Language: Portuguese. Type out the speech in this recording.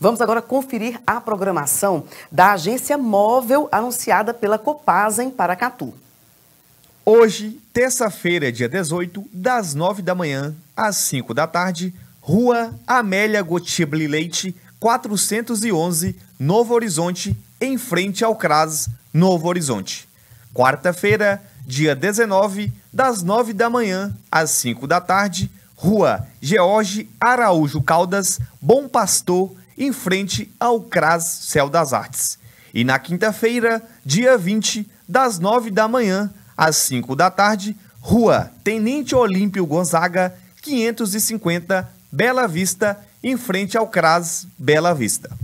Vamos agora conferir a programação da agência móvel anunciada pela Copasa em Paracatu. Hoje, terça-feira, dia 18, das 9 da manhã às 5 da tarde, Rua Amélia Gotibli Leite, 411, Novo Horizonte, em frente ao CRAS, Novo Horizonte. Quarta-feira, dia 19, das 9 da manhã às 5 da tarde, Rua George Araújo Caldas, Bom Pastor, em frente ao CRAS Céu das Artes. E na quinta-feira, dia 20, das 9 da manhã às 5 da tarde, Rua Tenente Olímpio Gonzaga, 550, Bela Vista, em frente ao CRAS Bela Vista.